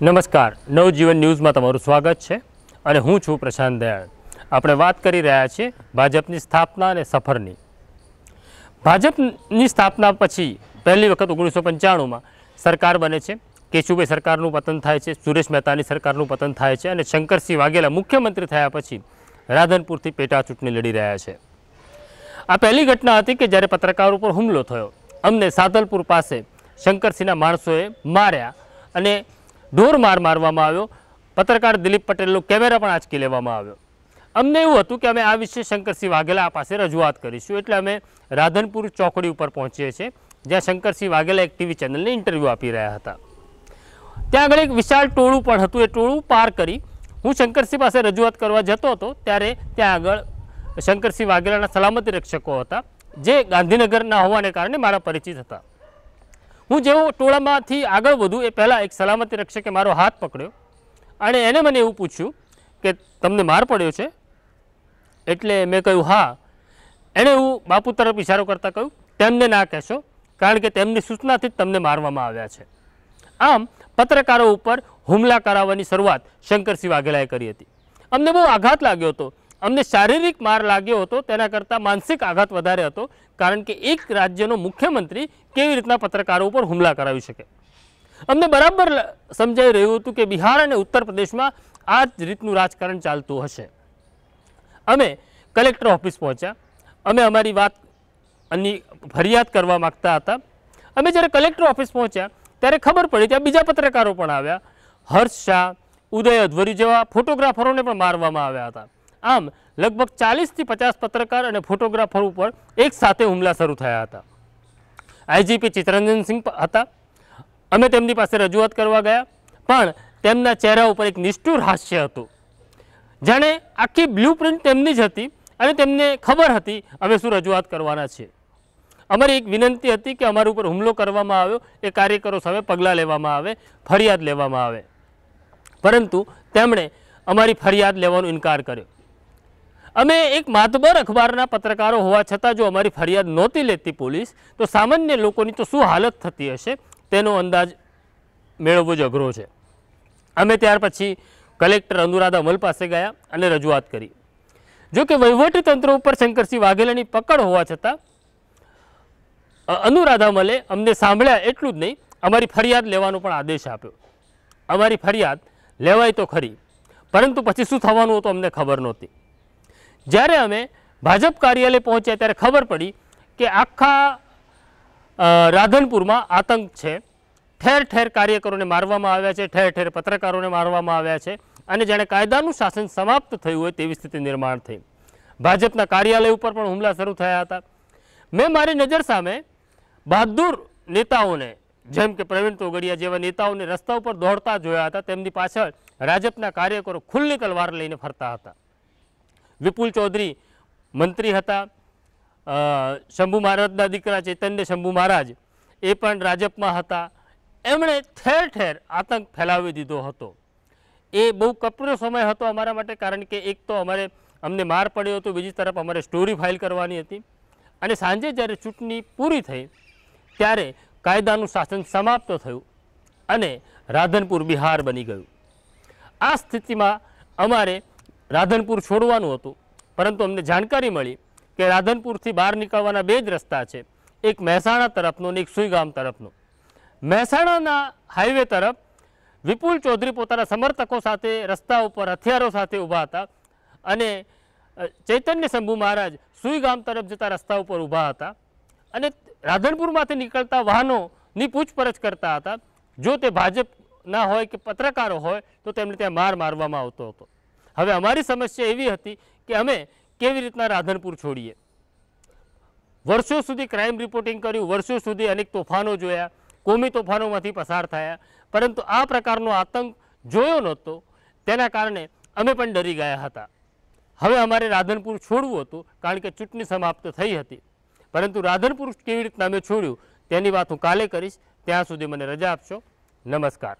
નમસ્કાર નવજીવન ન્યૂઝમાં તમારું સ્વાગત છે અને હું છું પ્રશાંત દયાળ આપણે વાત કરી રહ્યા છીએ ભાજપની સ્થાપના અને સફરની ભાજપની સ્થાપના પછી પહેલી વખત ઓગણીસો પંચાણુંમાં સરકાર બને છે કેશુભાઈ સરકારનું પતન થાય છે સુરેશ મહેતાની સરકારનું પતન થાય છે અને શંકરસિંહ વાઘેલા મુખ્યમંત્રી થયા પછી રાધનપુરથી પેટા ચૂંટણી લડી રહ્યા છે આ પહેલી ઘટના હતી કે જ્યારે પત્રકારો ઉપર હુમલો થયો અમને સાદલપુર પાસે શંકરસિંહના માણસોએ માર્યા અને ઢોર માર મારવામાં આવ્યો પત્રકાર દિલીપ પટેલનો કેમેરા પણ આંચકી લેવામાં આવ્યો અમને એવું હતું કે અમે આ વિશે શંકરસિંહ વાઘેલા પાસે રજૂઆત કરીશું એટલે અમે રાધનપુર ચોકડી ઉપર પહોંચીએ છીએ જ્યાં શંકરસિંહ વાઘેલા એક ટીવી ચેનલને ઇન્ટરવ્યૂ આપી રહ્યા હતા ત્યાં આગળ એક વિશાળ ટોળું પણ હતું એ ટોળું પાર કરી હું શંકરસિંહ પાસે રજૂઆત કરવા જતો હતો ત્યારે ત્યાં આગળ શંકરસિંહ વાઘેલાના સલામતી રક્ષકો હતા જે ગાંધીનગરના હોવાને કારણે મારા પરિચિત હતા હું જેવો ટોળામાંથી આગળ વધું એ પહેલાં એક સલામતી રક્ષકે મારો હાથ પકડ્યો અને એને મને એવું પૂછ્યું કે તમને માર પડ્યો છે એટલે મેં કહ્યું હા એણે હું બાપુ તરફ ઇશારો કરતાં કહ્યું તેમને ના કહેશો કારણ કે તેમની સૂચનાથી જ તમને મારવામાં આવ્યા છે આમ પત્રકારો ઉપર હુમલા કરાવવાની શરૂઆત શંકરસિંહ વાઘેલાએ કરી હતી અમને બહુ આઘાત લાગ્યો હતો અમને શારીરિક માર લાગ્યો હતો તેના કરતાં માનસિક આઘાત વધારે હતો કારણ કે એક રાજ્યનો મુખ્યમંત્રી કેવી રીતના પત્રકારો ઉપર હુમલા કરાવી શકે અમને બરાબર સમજાઈ રહ્યું હતું કે બિહાર અને ઉત્તર પ્રદેશમાં આ જ રીતનું રાજકારણ ચાલતું હશે અમે કલેક્ટર ઓફિસ પહોંચ્યા અમે અમારી વાત અની ફરિયાદ કરવા માગતા હતા અમે જ્યારે કલેક્ટર ઓફિસ પહોંચ્યા ત્યારે ખબર પડી ત્યાં બીજા પત્રકારો પણ આવ્યા હર્ષ શાહ ઉદય અધ્વરી જેવા ફોટોગ્રાફરોને પણ મારવામાં આવ્યા હતા આમ લગભગ ચાલીસથી પચાસ પત્રકાર અને ફોટોગ્રાફર ઉપર એક સાથે હુમલા શરૂ થયા હતા આઈજીપી ચિત્તરંજન સિંહ હતા અમે તેમની પાસે રજૂઆત કરવા ગયા પણ તેમના ચહેરા ઉપર એક નિષ્ઠુર હાસ્ય હતું જાણે આખી બ્લુપ્રિન્ટ તેમની જ હતી અને તેમને ખબર હતી અમે શું રજૂઆત કરવાના છીએ અમારી એક વિનંતી હતી કે અમારા ઉપર હુમલો કરવામાં આવ્યો એ કાર્યકરો સામે પગલાં લેવામાં આવે ફરિયાદ લેવામાં આવે પરંતુ તેમણે અમારી ફરિયાદ લેવાનો ઇનકાર કર્યો અમે એક માતબર અખબારના પત્રકારો હોવા છતાં જો અમારી ફરિયાદ નહોતી લેતી પોલીસ તો સામાન્ય લોકોની તો શું હાલત થતી હશે તેનો અંદાજ મેળવવો જ અઘરો છે અમે ત્યાર પછી કલેક્ટર અનુરાધા અમલ પાસે ગયા અને રજૂઆત કરી જોકે કે તંત્ર ઉપર શંકરસિંહ વાઘેલાની પકડ હોવા છતાં અનુરાધા અમલે અમને સાંભળ્યા એટલું જ નહીં અમારી ફરિયાદ લેવાનો પણ આદેશ આપ્યો અમારી ફરિયાદ લેવાય તો ખરી પરંતુ પછી શું થવાનું હતું અમને ખબર નહોતી જ્યારે અમે ભાજપ કાર્યાલય પહોંચ્યા ત્યારે ખબર પડી કે આખા રાધનપુરમાં આતંક છે ઠેર ઠેર કાર્યકરોને મારવામાં આવ્યા છે ઠેર ઠેર પત્રકારોને મારવામાં આવ્યા છે અને જાણે કાયદાનું શાસન સમાપ્ત થયું હોય તેવી સ્થિતિ નિર્માણ થઈ ભાજપના કાર્યાલય ઉપર પણ હુમલા શરૂ થયા હતા મેં મારી નજર સામે બહાદુર નેતાઓને જેમ કે પ્રવીણ તોગડિયા જેવા નેતાઓને રસ્તા ઉપર દોડતા જોયા હતા તેમની પાછળ ભાજપના કાર્યકરો ખુલ્લી તલવાર લઈને ફરતા હતા વિપુલ ચૌધરી મંત્રી હતા શંભુ મહારાજના દીકરા ચૈતન્ય શંભુ મહારાજ એ પણ રાજપમાં હતા એમણે ઠેર ઠેર આતંક ફેલાવી દીધો હતો એ બહુ કપરો સમય હતો અમારા માટે કારણ કે એક તો અમારે અમને માર પડ્યો હતો બીજી તરફ અમારે સ્ટોરી ફાઇલ કરવાની હતી અને સાંજે જ્યારે ચૂંટણી પૂરી થઈ ત્યારે કાયદાનું શાસન સમાપ્ત થયું અને રાધનપુર બિહાર બની ગયું આ સ્થિતિમાં અમારે રાધનપુર છોડવાનું હતું પરંતુ અમને જાણકારી મળી કે રાધનપુરથી બહાર નીકળવાના બે જ રસ્તા છે એક મહેસાણા તરફનો અને એક સુઈગામ તરફનો મહેસાણાના હાઈવે તરફ વિપુલ ચૌધરી પોતાના સમર્થકો સાથે રસ્તા ઉપર હથિયારો સાથે ઊભા હતા અને ચૈતન્ય શંભુ મહારાજ સુઈગામ તરફ જતા રસ્તા ઉપર ઊભા હતા અને રાધનપુરમાંથી નીકળતા વાહનોની પૂછપરછ કરતા હતા જો તે ભાજપના હોય કે પત્રકારો હોય તો તેમને ત્યાં માર મારવામાં આવતો હતો હવે અમારી સમસ્યા એવી હતી કે અમે કેવી રીતના રાધનપુર છોડીએ વર્ષો સુધી ક્રાઇમ રિપોર્ટિંગ કર્યું વર્ષો સુધી અનેક તોફાનો જોયા કોમી તોફાનોમાંથી પસાર થયા પરંતુ આ પ્રકારનો આતંક જોયો નહોતો તેના કારણે અમે પણ ડરી ગયા હતા હવે અમારે રાધનપુર છોડવું હતું કારણ કે ચૂંટણી સમાપ્ત થઈ હતી પરંતુ રાધનપુર કેવી રીતના અમે છોડ્યું તેની વાત હું કાલે કરીશ ત્યાં સુધી મને રજા આપશો નમસ્કાર